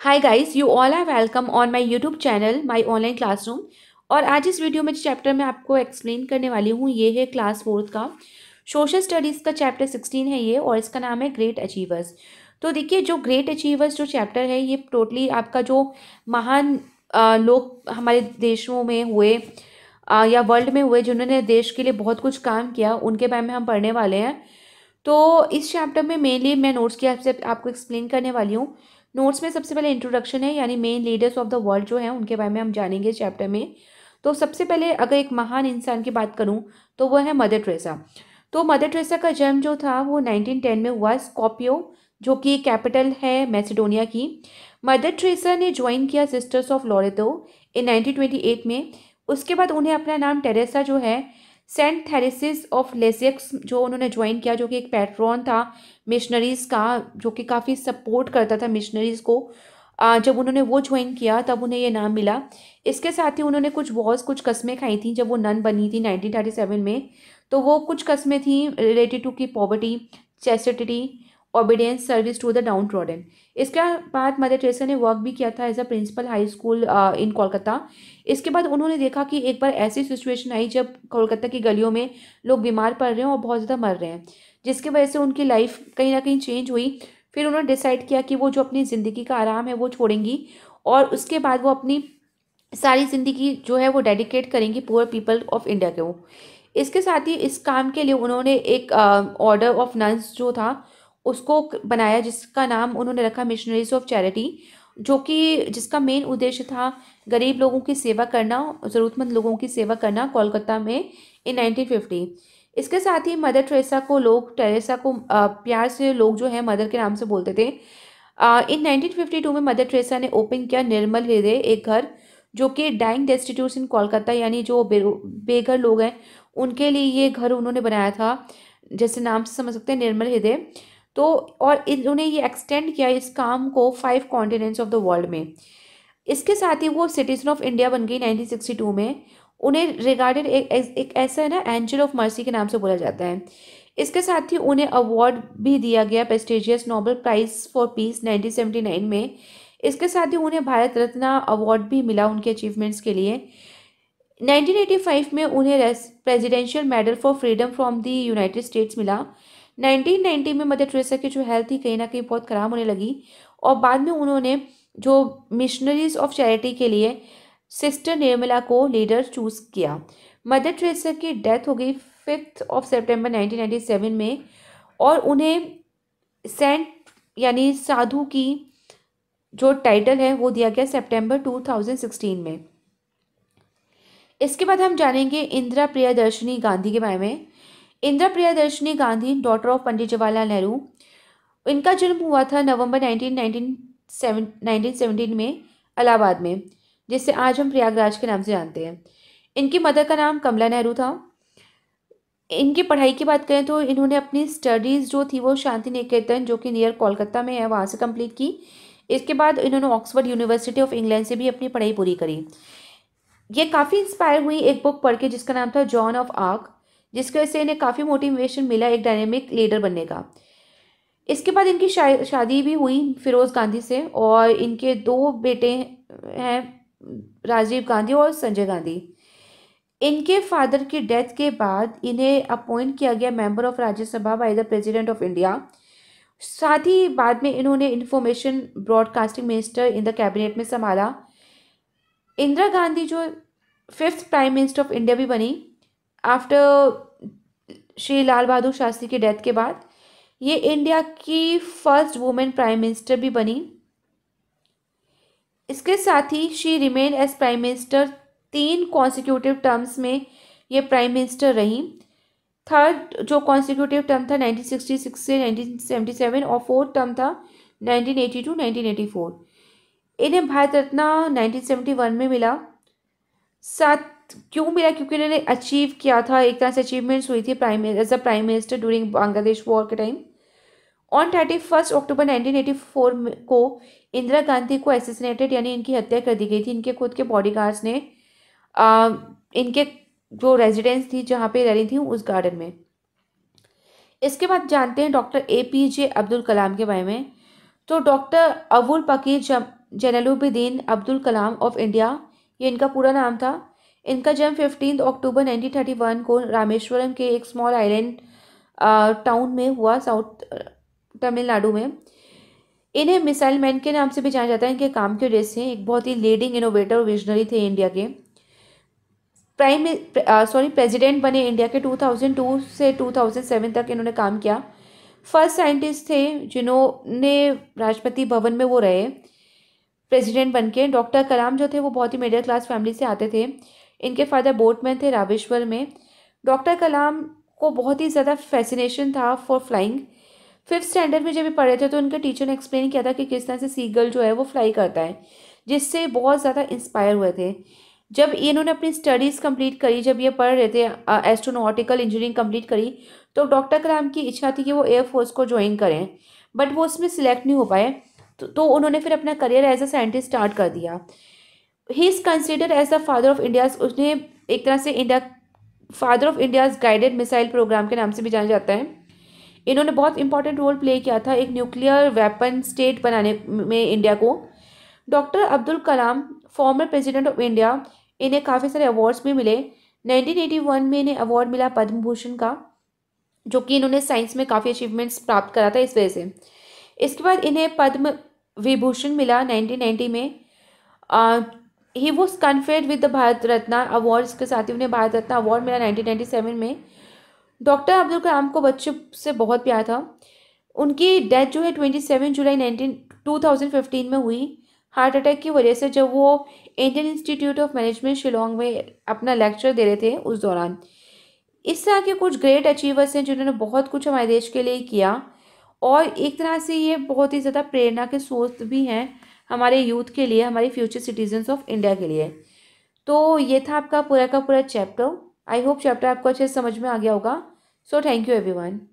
hi guys you all are welcome on my YouTube channel my online classroom और आज इस video में chapter में आपको एक्सप्लेन करने वाली हूँ ये है क्लास फोर्थ का सोशल स्टडीज़ का चैप्टर सिक्सटीन है ये और इसका नाम है ग्रेट अचीवर्स तो देखिए जो ग्रेट अचीवर्स जो चैप्टर है ये टोटली आपका जो महान लोग हमारे देशों में हुए आ, या वर्ल्ड में हुए जिन्होंने देश के लिए बहुत कुछ काम किया उनके बारे में हम पढ़ने वाले हैं तो इस चैप्टर में मेनली मैं नोट्स की आपसे आपको एक्सप्लेन करने वाली हूँ नोट्स में सबसे पहले इंट्रोडक्शन है यानी main leaders of the world जो है उनके बारे में हम जानेंगे इस चैप्टर में तो सबसे पहले अगर एक महान इंसान की बात करूँ तो वह है मदर ट्रेसा तो मदर ट्रेसा का जन्म जो था वो 1910 में हुआ स्कॉपियो जो कि कैपिटल है मैसिडोनिया की मदर ट्रेसा ने ज्वाइन किया sisters of Loreto in eight में उसके बाद उन्हें अपना नाम टेरेसा जो है सेंट थेरेसिस ऑफ लेसियक्स जो उन्होंने ज्वाइन किया जो कि एक पैट्रॉन था मिशनरीज़ का जो कि काफ़ी सपोर्ट करता था मिशनरीज़ को जब उन्होंने वो ज्वाइन किया तब उन्हें ये नाम मिला इसके साथ ही उन्होंने कुछ वॉज कुछ कस्में खाई थी जब वो नन बनी थी नाइनटीन थर्टी सेवन में तो वो कुछ कस्में थी रिलेटेड टू की poverty chastity obedience service to the downtrodden इसके बाद मदर टेरेसा ने वर्क भी किया था as a principal high school in Kolkata इसके बाद उन्होंने देखा कि एक बार ऐसी सिचुएशन आई जब कोलकाता की गलियों में लोग बीमार पड़ रहे हैं और बहुत ज़्यादा मर रहे हैं जिसकी वजह से उनकी लाइफ कहीं ना कहीं चेंज हुई फिर उन्होंने डिसाइड किया कि वो जो अपनी ज़िंदगी का आराम है वो छोड़ेंगी और उसके बाद वो अपनी सारी ज़िंदगी जो है वो डेडिकेट करेंगी पुअर पीपल ऑफ इंडिया के वो इसके साथ ही इस काम के लिए उन्होंने एक ऑर्डर ऑफ नंस जो था उसको बनाया जिसका नाम उन्होंने रखा मिशनरीज ऑफ चैरिटी जो कि जिसका मेन उद्देश्य था गरीब लोगों की सेवा करना ज़रूरतमंद लोगों की सेवा करना कोलकाता में इन 1950 इसके साथ ही मदर टेरेसा को लोग टेरेसा को प्यार से लोग जो है मदर के नाम से बोलते थे इन 1952 में मदर टेरेसा ने ओपन किया निर्मल हृदय एक घर जो कि डाइंग डेस्टिट्यूट इन कोलकाता यानी जो बे, बेघर लोग हैं उनके लिए ये घर उन्होंने बनाया था जैसे नाम से समझ सकते हैं निर्मल हृदय तो और इन्होंने ये एक्सटेंड किया इस काम को five continents of the world में इसके साथ ही वो सिटीजन ऑफ इंडिया बन गई नाइनटीन सिक्सटी टू में उन्हें रिगार्डेड एक, एक ऐसा है ना एंजल ऑफ मर्सी के नाम से बोला जाता है इसके साथ ही उन्हें अवार्ड भी दिया गया prestigious Nobel prize for peace nineteen seventy nine में इसके साथ ही उन्हें भारत रत्न अवार्ड भी मिला उनके अचीवमेंट्स के लिए 1985 में उन्हें presidential medal for freedom from the United States मिला 1990 में मदर ट्रेसा की जो हेल्थ थी कहीं ना कहीं बहुत ख़राब होने लगी और बाद में उन्होंने जो मिशनरीज ऑफ चैरिटी के लिए सिस्टर निर्मला को लीडर चूज़ किया मदर ट्रेसा की डेथ हो गई फिफ्थ ऑफ सेप्टेम्बर नाइनटीन में और उन्हें सेंट यानी साधु की जो टाइटल है वो दिया गया सितंबर 2016 में इसके बाद हम जानेंगे इंदिरा प्रियादर्शनी गांधी के बारे में इंदिरा प्रियादर्शनी गांधी डॉटर ऑफ पंडित जवाहरलाल नेहरू इनका जन्म हुआ था नवंबर 1919 1917 में इलाहाबाद में जिसे आज हम प्रयागराज के नाम से जानते हैं इनकी मदर का नाम कमला नेहरू था इनकी पढ़ाई की बात करें तो इन्होंने अपनी स्टडीज़ जो थी वो शांति निकेतन जो कि नियर कोलकाता में है वहाँ से कंप्लीट की इसके बाद इन्होंने ऑक्सफर्ड यूनिवर्सिटी ऑफ इंग्लैंड से भी अपनी पढ़ाई पूरी करी ये काफ़ी इंस्पायर हुई एक बुक पढ़ के जिसका नाम था जॉन ऑफ आर्क जिसकी वजह से इन्हें काफ़ी मोटिवेशन मिला एक डायनेमिक लीडर बनने का इसके बाद इनकी शा, शादी भी हुई फिरोज़ गांधी से और इनके दो बेटे हैं राजीव गांधी और संजय गांधी इनके फादर की डेथ के बाद इन्हें अपॉइंट किया गया member of Rajya Sabha by the president of India साथ ही बाद में इन्होंने information broadcasting minister in the cabinet में संभाला इंदिरा गांधी जो fifth prime minister of India भी बनी आफ्टर श्री लाल बहादुर शास्त्री की डेथ के बाद ये इंडिया की फर्स्ट वुमेन प्राइम मिनिस्टर भी बनी इसके साथ ही she remain as prime minister तीन कॉन्सिक्यूटिव टर्म्स में ये प्राइम मिनिस्टर रहीं थर्ड जो कॉन्सिक्यूटिव टर्म था 1966 से 1977 और फोर्थ टर्म था 1982 1984 इन्हें भारत रत्न 1971 में मिला साथ क्यों मिला क्योंकि उन्होंने अचीव किया था एक तरह से अचीवमेंट्स हुई थी prime as a prime minister during Bangladesh war के time on thirty first October nineteen eighty four को इंदिरा गांधी को एसेसिनेटेड यानी इनकी हत्या कर दी गई थी इनके खुद के गार्ड्स ने आ, इनके जो रेजिडेंस थी जहाँ पे रह रही थी उस गार्डन में इसके बाद जानते हैं doctor A P J Abdul Kalam के बारे में तो डॉक्टर अबुल पकीर जम अब्दुल कलाम ऑफ इंडिया ये इनका पूरा नाम था इनका जन्म fifteen October nineteen thirty one को रामेश्वरम के एक स्मॉल आइलैंड टाउन में हुआ साउथ तमिलनाडु में इन्हें मिसाइल मैन के नाम से भी जाना जाता है इनके काम की वजह से एक बहुत ही लीडिंग इनोवेटर और विजनरी थे इंडिया के प्राइम सॉरी प्रेसिडेंट बने इंडिया के 2002 से 2007 तक इन्होंने काम किया फर्स्ट साइंटिस्ट थे जिन्होंने राष्ट्रपति भवन में वो रहे प्रेसिडेंट बन के डॉक्टर कलाम जो थे वो बहुत ही मिडिल क्लास फैमिली से आते थे इनके फादर बोटमैन थे रावेश्वर में डॉक्टर कलाम को बहुत ही ज़्यादा फैसिनेशन था फॉर फ्लाइंग फिफ्थ स्टैंडर्ड में जब ये पढ़े थे तो उनके टीचर ने एक्सप्लेन किया था कि किस तरह से सीगल जो है वो फ्लाई करता है जिससे बहुत ज़्यादा इंस्पायर हुए थे जब इन्होंने अपनी स्टडीज़ कंप्लीट करी जब ये पढ़ रहे थे एस्ट्रोनॉटिकल इंजीनियरिंग कंप्लीट करी तो डॉक्टर कलाम की इच्छा थी कि वो एयरफोर्स को ज्वाइन करें बट वो उसमें सिलेक्ट नहीं हो पाए तो, तो उन्होंने फिर अपना career as a scientist start कर दिया he is consider as the father of India उसने एक तरह से India father of India's guided missile program के नाम से भी जाना जाता है इन्होंने बहुत इंपॉर्टेंट रोल प्ले किया था एक न्यूक्लियर वेपन स्टेट बनाने में इंडिया को doctor Abdul Kalam former president of India इन्हें काफ़ी सारे अवार्ड्स भी मिले 1981 में इन्हें अवार्ड मिला पद्म भूषण का जो कि इन्होंने साइंस में काफ़ी अचीवमेंट्स प्राप्त करा था इस वजह से इसके बाद इन्हें पद्म विभूषण मिला 1990 में ही वो conferred with the Bharat Ratna award के साथ ही उन्हें भारत रत्न अवार्ड मिला नाइनटीन नाइन्टी सेवन में डॉक्टर अब्दुल कलाम को बच्चों से बहुत प्यार था उनकी डेथ जो है twenty seven July nineteen two thousand fifteen में हुई हार्ट अटैक की वजह से जब वो Indian Institute of Management Shillong में अपना लेक्चर दे रहे थे उस दौरान इस तरह के कुछ ग्रेट अचीवर्स हैं जिन्होंने बहुत कुछ हमारे देश के लिए किया और एक तरह से ये बहुत ही ज़्यादा प्रेरणा के सोर्स भी हैं हमारे यूथ के लिए हमारे फ्यूचर सिटीजन्स ऑफ इंडिया के लिए तो ये था आपका पूरा का पूरा चैप्टर आई होप चैप्टर आपको अच्छे से समझ में आ गया होगा सो थैंक यू एवरीवन